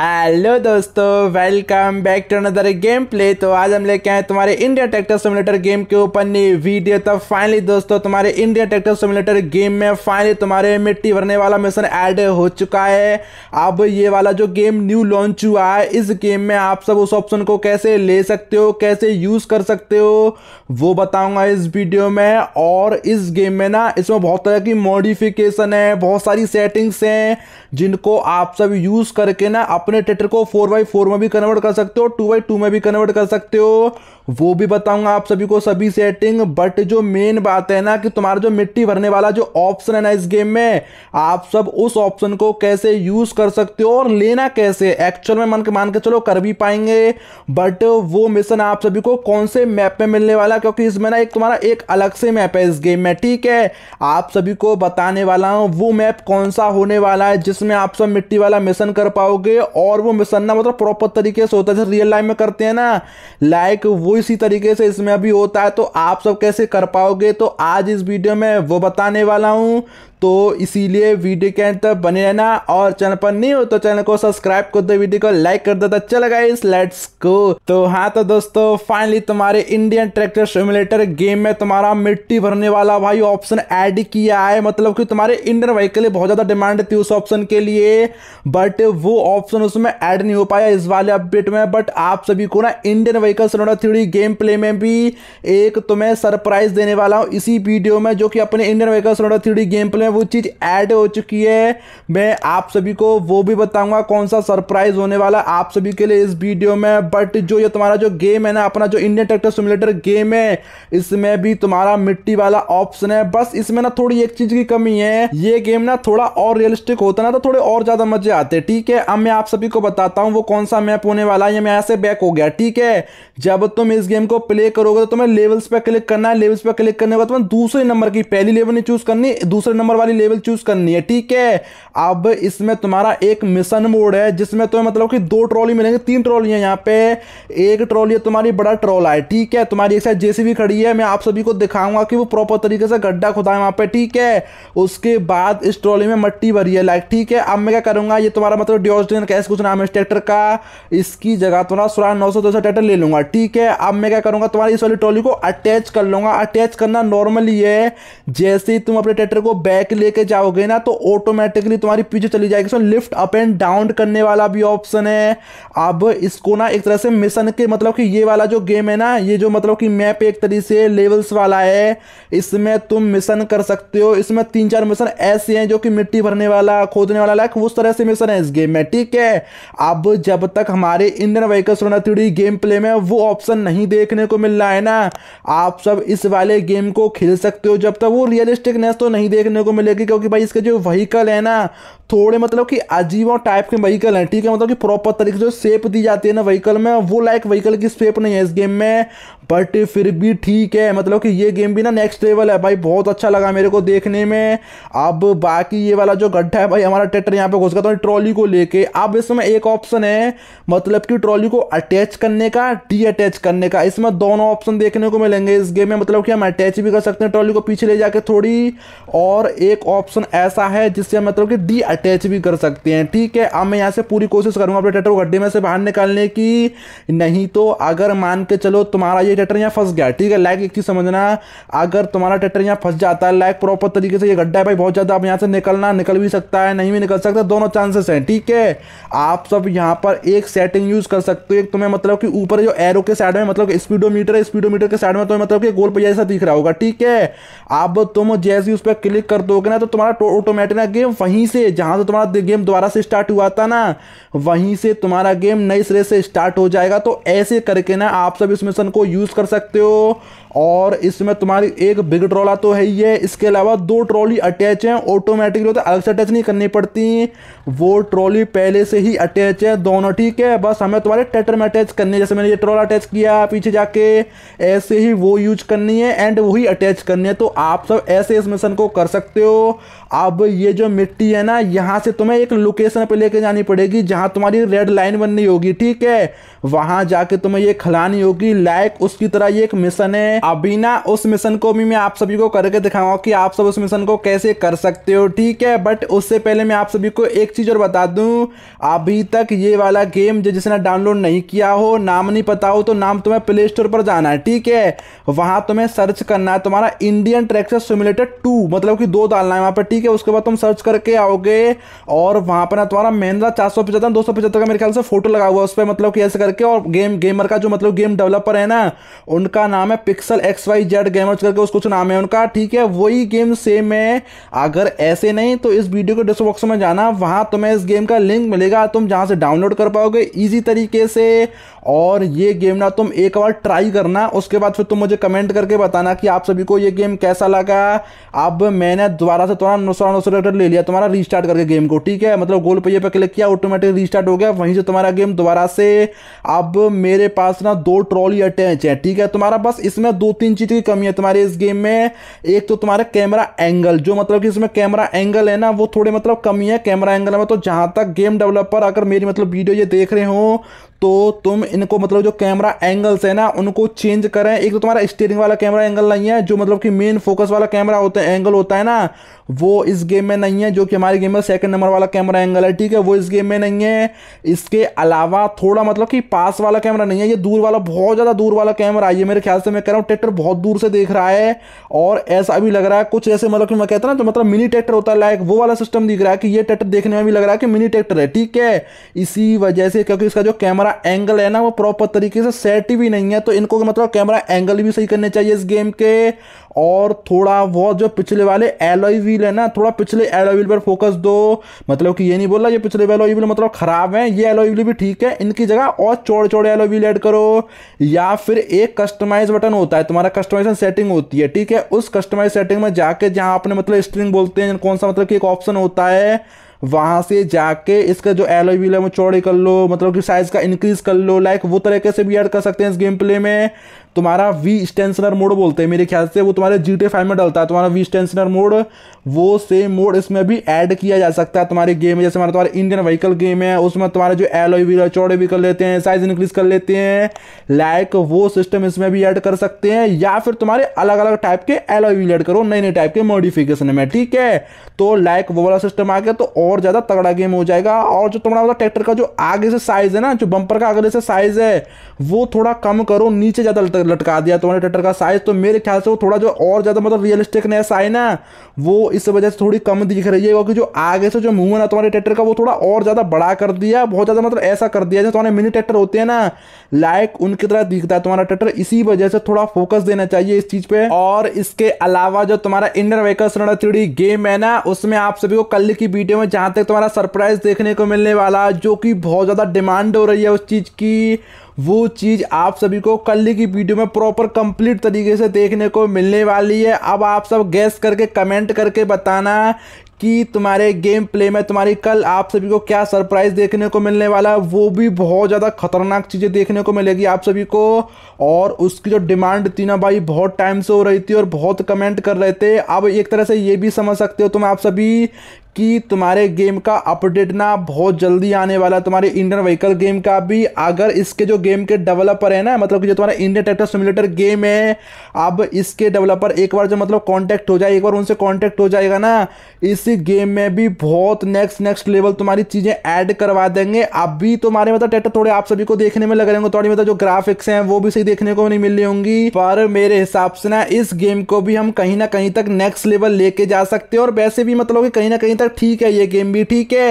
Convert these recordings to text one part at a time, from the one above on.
hello दोस्तों welcome back to another game play तो आज हम लेके आए तुम्हारे इंडिया ट्रैक्टर सिमुलेटर गेम के ऊपर नई वीडियो तो फाइनली दोस्तों तुम्हारे इंडिया ट्रैक्टर सिमुलेटर गेम में फाइनली तुम्हारे मिट्टी भरने वाला मिशन ऐड हो चुका है अब ये वाला जो गेम न्यू लॉन्च हुआ है इस गेम में आप सब उस ऑप्शन को कैसे ले सकते हो कैसे यूज़ कर सकते हो वो बताऊंगा इस वीडियो में और इस गेम में ना इसमें बहुत तरह की मॉडिफिकेशन है बहुत सारी सेटिंग्स हैं जिनको आप सब यूज़ करके ना अपने टेटर को फोर बाई फोर में भी कन्वर्ट कर सकते हो टू बाई टू में भी कन्वर्ट कर सकते हो वो भी बताऊंगा आप सभी को सभी सेटिंग बट जो मेन बात है ना कि तुम्हारा जो मिट्टी भरने वाला जो ऑप्शन है ना इस गेम में आप सब उस ऑप्शन को कैसे यूज कर सकते हो और लेना कैसे एक्चुअल में मन के मान के चलो कर भी पाएंगे बट वो मिशन आप सभी को कौन से मैप में मिलने वाला क्योंकि इसमें ना एक तुम्हारा एक अलग से मैप है इस गेम में ठीक है आप सभी को बताने वाला हूँ वो मैप कौन सा होने वाला है जिसमें आप सब मिट्टी वाला मिशन कर पाओगे और वो मिशन ना मतलब प्रॉपर तरीके से होता है जैसे रियल लाइफ में करते हैं ना लाइक वो इसी तरीके से इसमें भी होता है तो आप सब कैसे कर पाओगे तो आज इस वीडियो में वो बताने वाला हूँ तो इसीलिए वीडियो के अंत बने रहना और चैनल पर नहीं हो तो चैनल को सब्सक्राइब कर दो वीडियो को लाइक कर दो तो चल गए लेट्स को तो हाँ तो दोस्तों फाइनली तुम्हारे इंडियन ट्रैक्टर सिमुलेटर गेम में तुम्हारा मिट्टी भरने वाला भाई ऑप्शन ऐड किया है मतलब कि तुम्हारे इंडियन व्हीकल बहुत ज़्यादा डिमांड थी उस ऑप्शन के लिए बट वो ऑप्शन उसमें ऐड नहीं हो पाया इस वाले अपडेट में बट आप सभी को ना इंडियन व्हीकल सोना थ्री गेम प्ले में भी एक तुम्हें सरप्राइज देने वाला हूँ इसी वीडियो में जो कि अपने इंडियन व्हीकल सोना थ्री गेम प्ले में वो चीज़ ऐड हो चुकी है मैं आप सभी को वो भी बताऊंगा कौन सा सरप्राइज होने वाला आप सभी के लिए इस वीडियो में बट जो ये तुम्हारा जो गेम है ना अपना जो इंडियन ट्रैक्टर सिमुलेटर गेम है इसमें भी तुम्हारा मिट्टी वाला ऑप्शन है बस इसमें ना थोड़ी एक चीज़ की कमी है ये गेम ना थोड़ा और रियलिस्टिक होता ना तो थोड़े और ज़्यादा मजे आते ठीक है अब मैं आप सभी को बताता हूँ वो कौन सा मैप होने वाला है मैं यहाँ से बैक हो गया ठीक है जब तुम इस गेम को प्ले करोगे तो तुम्हें लेवल्स पर क्लिक करना है लेवल्स पर क्लिक करने के बाद तुम्हें दूसरे नंबर की पहली लेवल नहीं चूज करनी दूसरे नंबर वाली लेवल चूज करनी है ठीक है अब इसमें तुम्हारा एक मिशन मोड है जिसमें तुम्हें मतलब कि दो ट्रॉली मिलेंगे तीन ट्रॉली है यहाँ पे एक ट्रॉली है तुम्हारी बड़ा ट्रॉला है ठीक है तुम्हारी एक साइड जेसीबी खड़ी है मैं आप सभी को दिखाऊंगा कि वो प्रॉपर तरीके से गड्ढा खुदा है वहाँ पे ठीक है उसके बाद इस ट्रॉली में मट्टी भरी है लाइक ठीक है अब मैं क्या करूँगा ये तुम्हारा मतलब डिओस्टिन कैसे कुछ नाम है ट्रैक्टर का इसकी जगह तुम्हारा सोलह नौ सौ दो सौ ट्रैक्टर ले लूँगा ठीक है अब मैं क्या करूँगा तुम्हारी इस वाली ट्रॉली को अटैच कर लूँगा अटैच करना नॉर्मली है जैसे ही तुम अपने ट्रैक्टर को बैक बैक लेके जाओगे ना तो ऑटोमेटिकली तुम्हारी पीछे चली जाएगी इसमें लिफ्ट अप एंड डाउन करने वाला भी ऑप्शन है अब इसको ना एक तरह से मिशन के मतलब कि ये वाला जो गेम है ना ये जो मतलब कि मैप एक तरीके से लेवल्स वाला है इसमें तुम मिशन कर सकते हो इसमें तीन चार मिशन ऐसे हैं जो कि मिट्टी भरने वाला खोदने वाला लाइक उस तरह से मिशन है इस गेम में ठीक है अब जब तक हमारे इंडियन वहीकल्स होना थ्री गेम प्ले में वो ऑप्शन नहीं देखने को मिल रहा है ना आप सब इस वाले गेम को खेल सकते हो जब तक वो रियलिस्टिकनेस तो नहीं देखने को मिलेगी क्योंकि भाई इसके जो वहीकल है ना थोड़े मतलब कि अजीबों टाइप के वहीकल हैं ठीक है मतलब कि प्रॉपर तरीके से जो शेप दी जाती है ना वहीकल में वो लाइक वहीकल की शेप नहीं है इस गेम में बट फिर भी ठीक है मतलब कि ये गेम भी ना नेक्स्ट लेवल है भाई बहुत अच्छा लगा मेरे को देखने में अब बाकी ये वाला जो गड्ढा है भाई हमारा ट्रैक्टर यहाँ पे घुस गया था ट्रॉली को लेके अब इसमें एक ऑप्शन है मतलब कि ट्रॉली को अटैच करने का डी अटैच करने का इसमें दोनों ऑप्शन देखने को मिलेंगे इस गेम में मतलब कि हम अटैच भी कर सकते हैं ट्रॉली को पीछे ले जाके थोड़ी और ए एक ऑप्शन ऐसा है जिससे हम मतलब कि डी अटैच भी कर सकते हैं ठीक है अब मैं यहाँ से पूरी कोशिश करूँगा अपने ट्रैक्टर को गड्ढे में से बाहर निकालने की नहीं तो अगर मान के चलो तुम्हारा ये ट्रैक्टर यहाँ फंस गया ठीक है लाइक एक चीज़ समझना अगर तुम्हारा ट्रैक्टर यहाँ फंस जाता है लाइक प्रॉपर तरीके से ये गड्ढा है भाई बहुत ज़्यादा आप यहाँ से निकलना निकल भी सकता है नहीं भी निकल सकता दोनों चांसेस हैं ठीक है आप सब यहाँ पर एक सेटिंग यूज़ कर सकते हो एक तुम्हें मतलब कि ऊपर जो एरो के साइड में मतलब स्पीडोमीटर है स्पीडोमीटर के साइड में तुम्हें मतलब कि गोल पर जैसा दिख रहा होगा ठीक है अब तुम जैसे उस पर क्लिक कर दोगे ना तो तुम्हारा ऑटोमेटिक ना गेम वहीं से जहाँ से तुम्हारा गेम दोबारा से स्टार्ट हुआ था ना वहीं से तुम्हारा गेम नए सिरे से स्टार्ट हो जाएगा तो ऐसे करके ना आप सब इस मिशन को यूज़ कर सकते हो और इसमें तुम्हारी एक बिग ट्रॉला तो है ही है इसके अलावा दो ट्रॉली अटैच हैं ऑटोमेटिकली होता है अलग से अटैच नहीं करनी पड़ती वो ट्रॉली पहले से ही अटैच है दोनों ठीक है बस हमें तुम्हारे टेटर में अटैच करनी है जैसे मैंने ये ट्रॉला अटैच किया पीछे जाके ऐसे ही वो यूज करनी है एंड वही अटैच करनी है तो आप सब ऐसे इस मिशन को कर सकते सकते हो अब ये जो मिट्टी है ना यहाँ से तुम्हें एक लोकेशन पर लेके जानी पड़ेगी जहाँ तुम्हारी रेड लाइन बननी होगी ठीक है वहां जाके तुम्हें ये खलानी होगी लाइक उसकी तरह ये एक मिशन है अभी ना उस मिशन को भी मैं आप सभी को करके दिखाऊंगा कि आप सब उस मिशन को कैसे कर सकते हो ठीक है बट उससे पहले मैं आप सभी को एक चीज और बता दू अभी तक ये वाला गेम जो जिसने डाउनलोड नहीं किया हो नाम नहीं पता हो तो नाम तुम्हें प्ले स्टोर पर जाना है ठीक है वहां तुम्हें सर्च करना है तुम्हारा इंडियन ट्रैक्टर सिमुलेटेड टू मतलब कि दो डालना है वहां पर ठीक है उसके बाद तुम सर्च करके आओगे और वहां पर ना तुम्हारा महिंद्रा चार सौ पचहत्तर दो सौ पचहत्तर का मेरे ख्याल से फोटो लगा हुआ उस पर मतलब कि ऐसे करके और गेम गेमर का जो मतलब गेम डेवलपर है ना उनका नाम है pixel X Y Z gamer करके उसको कुछ नाम है उनका ठीक है वही गेम सेम है अगर ऐसे नहीं तो इस वीडियो को डिस्क्रिप्शन में जाना वहाँ तुम्हें इस गेम का लिंक मिलेगा तुम जहाँ से डाउनलोड कर पाओगे ईजी तरीके से और ये गेम ना तुम एक बार ट्राई करना उसके बाद फिर तुम मुझे कमेंट करके बताना कि आप सभी को ये गेम कैसा लगा अब मैंने दोबारा से तुम्हारा नुसरा नुसरा ले लिया तुम्हारा रिस्टार्ट करके गेम को ठीक है मतलब गोल पहिए पर क्लिक किया ऑटोमेटिक रिस्टार्ट हो गया वहीं से तुम्हारा गेम दोबारा से अब मेरे पास ना दो ट्रॉली अटैच है ठीक है तुम्हारा बस इसमें दो तीन चीज़ की कमी है तुम्हारे इस गेम में एक तो तुम्हारा कैमरा एंगल जो मतलब कि इसमें कैमरा एंगल है ना वो थोड़े मतलब कमी है कैमरा एंगल में तो जहाँ तक गेम डेवलपर अगर मेरी मतलब वीडियो ये देख रहे हो तो तुम इनको मतलब जो कैमरा एंगल्स है ना उनको चेंज करें एक तो तुम्हारा स्टीयरिंग वाला कैमरा एंगल नहीं है जो मतलब कि मेन फोकस वाला कैमरा होता है एंगल होता है ना वो इस गेम में नहीं है जो कि हमारे गेम में सेकंड नंबर वाला कैमरा एंगल है ठीक है वो इस गेम में नहीं है इसके अलावा थोड़ा मतलब कि पास वाला कैमरा नहीं है ये दूर वाला बहुत ज़्यादा दूर वाला कैमरा ये मेरे ख्याल से मैं कह रहा हूँ ट्रैक्टर बहुत दूर से देख रहा है और ऐसा भी लग रहा है कुछ ऐसे मतलब कि मैं कहता ना तो मतलब मिनी ट्रैक्टर होता है लाइक वो वाला सिस्टम दिख रहा है कि ये ट्रैक्टर देखने में भी लग रहा है कि मिनी ट्रैक्टर है ठीक है इसी वजह से क्योंकि इसका जो कैमरा कैमरा एंगल है ना वो प्रॉपर तरीके से सेट भी नहीं है तो इनको मतलब कैमरा एंगल भी सही करने चाहिए इस गेम के और थोड़ा वो जो पिछले वाले एलोई व्हील है ना थोड़ा पिछले एलोई व्हील पर फोकस दो मतलब कि ये नहीं बोला ये पिछले एलोई व्हील मतलब ख़राब है ये एलोई व्हील भी ठीक है इनकी जगह और चौड़े चौड़े एलोई व्हील ऐड करो या फिर एक कस्टमाइज बटन होता है तुम्हारा कस्टमाइजेशन सेटिंग होती है ठीक है उस कस्टमाइज सेटिंग में जाके जहाँ आपने मतलब स्ट्रिंग बोलते हैं कौन सा मतलब कि एक ऑप्शन होता है वहाँ से जाके इसका जो एलो व्हील है वो चौड़े कर लो मतलब कि साइज़ का इंक्रीज़ कर लो लाइक वो तरीके से भी ऐड कर सकते हैं इस गेम प्ले में तुम्हारा वी स्टेंसनर मोड बोलते हैं मेरे ख्याल से वो तुम्हारे जी टी में डलता है तुम्हारा वी स्टेंसनर मोड वो सेम मोड इसमें भी ऐड किया जा सकता है तुम्हारे गेम में जैसे हमारा तुम्हारा इंडियन व्हीकल गेम है उसमें तुम्हारे जो एलोई व्हीलर चौड़े भी कर लेते हैं साइज इंक्रीज कर लेते हैं लाइक वो सिस्टम इसमें भी ऐड कर सकते हैं या फिर तुम्हारे अलग अलग टाइप के एलोई व्हील एड करो नए नए टाइप के मॉडिफिकेशन में ठीक है तो लाइक वो वाला सिस्टम आ गया तो और ज़्यादा तगड़ा गेम हो जाएगा और जो तुम्हारा वाला मतलब ट्रैक्टर का जो आगे से साइज़ है ना जो बंपर का आगे से साइज़ है वो थोड़ा कम करो नीचे ज़्यादा लटका दिया तो मैंने ट्रैक्टर का साइज़ तो मेरे ख्याल से वो थोड़ा जो और ज़्यादा मतलब रियलिस्टिकनेस आई ना वो इस वजह से थोड़ी कम दिख रही है क्योंकि जो आगे से जो मुँह है ना तुम्हारे ट्रैक्टर का वो थोड़ा और ज़्यादा बड़ा कर दिया बहुत ज़्यादा मतलब ऐसा कर दिया जैसे तुम्हारे मिनी ट्रैक्टर होते हैं ना लाइक उनकी तरह दिखता है तुम्हारा ट्रैक्टर इसी वजह से थोड़ा फोकस देना चाहिए इस चीज़ पे और इसके अलावा जो तुम्हारा इंडर वेकर्स थ्री गेम है ना उसमें आप सभी को कल की वीडियो में जहाँ तक तुम्हारा सरप्राइज देखने को मिलने वाला जो कि बहुत ज़्यादा डिमांड हो रही है उस चीज़ की वो चीज़ आप सभी को कल की वीडियो में प्रॉपर कंप्लीट तरीके से देखने को मिलने वाली है अब आप सब गैस करके कमेंट करके बताना कि तुम्हारे गेम प्ले में तुम्हारी कल आप सभी को क्या सरप्राइज़ देखने को मिलने वाला है वो भी बहुत ज़्यादा खतरनाक चीज़ें देखने को मिलेगी आप सभी को और उसकी जो डिमांड थी ना भाई बहुत टाइम से हो रही थी और बहुत कमेंट कर रहे थे अब एक तरह से ये भी समझ सकते हो तुम आप सभी कि तुम्हारे गेम का अपडेट ना बहुत जल्दी आने वाला तुम्हारे इंडियन व्हीकल गेम का भी अगर इसके जो गेम के डेवलपर है ना मतलब कि जो तुम्हारा इंडियन ट्रैक्टर सिमुलेटर गेम है अब इसके डेवलपर एक बार जो मतलब कांटेक्ट हो जाए एक बार उनसे कांटेक्ट हो जाएगा ना इस गेम में भी बहुत नेक्स्ट नेक्स्ट लेवल तुम्हारी चीज़ें ऐड करवा देंगे अभी तो तुम्हारे मतलब ट्रैक्टर थोड़े आप सभी को देखने में लग रहे होंगे थोड़ी मतलब जो ग्राफिक्स हैं वो भी सही देखने को नहीं मिल रही होंगी पर मेरे हिसाब से ना इस गेम को भी हम कहीं ना कहीं तक नेक्स्ट लेवल लेके जा सकते हैं और वैसे भी मतलब कहीं ना कहीं तक ठीक है ये गेम भी ठीक है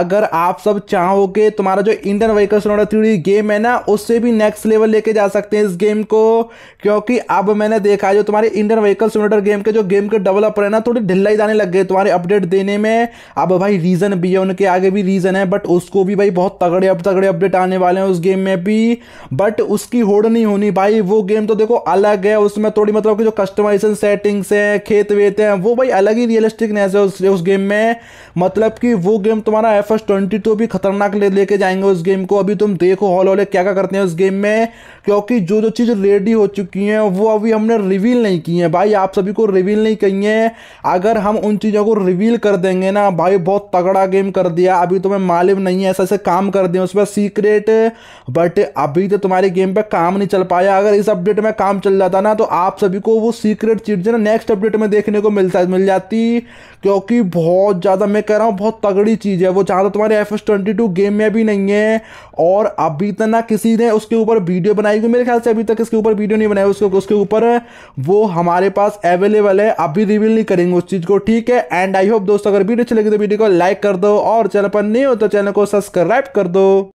अगर आप सब चाहोगे तुम्हारा जो इंडियन व्हीकल सोनाडा थ्री गेम है ना उससे भी नेक्स्ट लेवल लेके जा सकते हैं इस गेम को क्योंकि अब मैंने देखा जो तुम्हारे इंडियन व्हीकल सोनाडर गेम के जो गेम के डेवलपर है ना थोड़ी ढिलाई जाने लग गए तुम्हारे अपडेट देने में अब भाई रीज़न भी है उनके आगे भी रीज़न है बट उसको भी भाई बहुत तगड़े अब तगड़े अपडेट आने वाले हैं उस गेम में भी बट उसकी होड़ नहीं होनी भाई वो गेम तो देखो अलग है उसमें थोड़ी मतलब कि जो कस्टमाइजेशन सेटिंग्स हैं खेत वेत हैं वो भाई अलग ही रियलिस्टिकनेस है उस, उस गेम में हैं मतलब कि वो गेम तुम्हारा एफ एस ट्वेंटी तो भी खतरनाक ले लेके जाएंगे उस गेम को अभी तुम देखो हॉल हॉले क्या क्या करते हैं उस गेम में क्योंकि जो जो चीज़ रेडी हो चुकी हैं वो अभी हमने रिवील नहीं की हैं भाई आप सभी को रिवील नहीं की हैं अगर हम उन चीज़ों को रिवील कर देंगे ना भाई बहुत तगड़ा गेम कर दिया अभी तुम्हें मालूम नहीं है ऐसे ऐसे काम कर दिए उसमें सीक्रेट बट अभी तो तुम्हारे गेम पर काम नहीं चल पाया अगर इस अपडेट में काम चल जाता ना तो आप सभी को वो सीक्रेट चीज़ें नेक्स्ट अपडेट में देखने को मिलता मिल जाती क्योंकि बहुत ज़्यादा मैं कह रहा हूँ बहुत तगड़ी चीज़ है वो जहाँ तक तुम्हारे F S twenty two game में भी नहीं है और अभी तक ना किसी ने उसके ऊपर वीडियो बनाई मेरे ख्याल से अभी तक इसके ऊपर वीडियो नहीं बनाया उसके उसके ऊपर वो हमारे पास अवेलेबल है अभी रिवील नहीं करेंगे उस चीज़ को ठीक है एंड आई होप दोस्तों अगर वीडियो अच्छी लगी तो वीडियो को लाइक कर दो और चैनल पर नहीं हो तो चैनल को सब्सक्राइब कर दो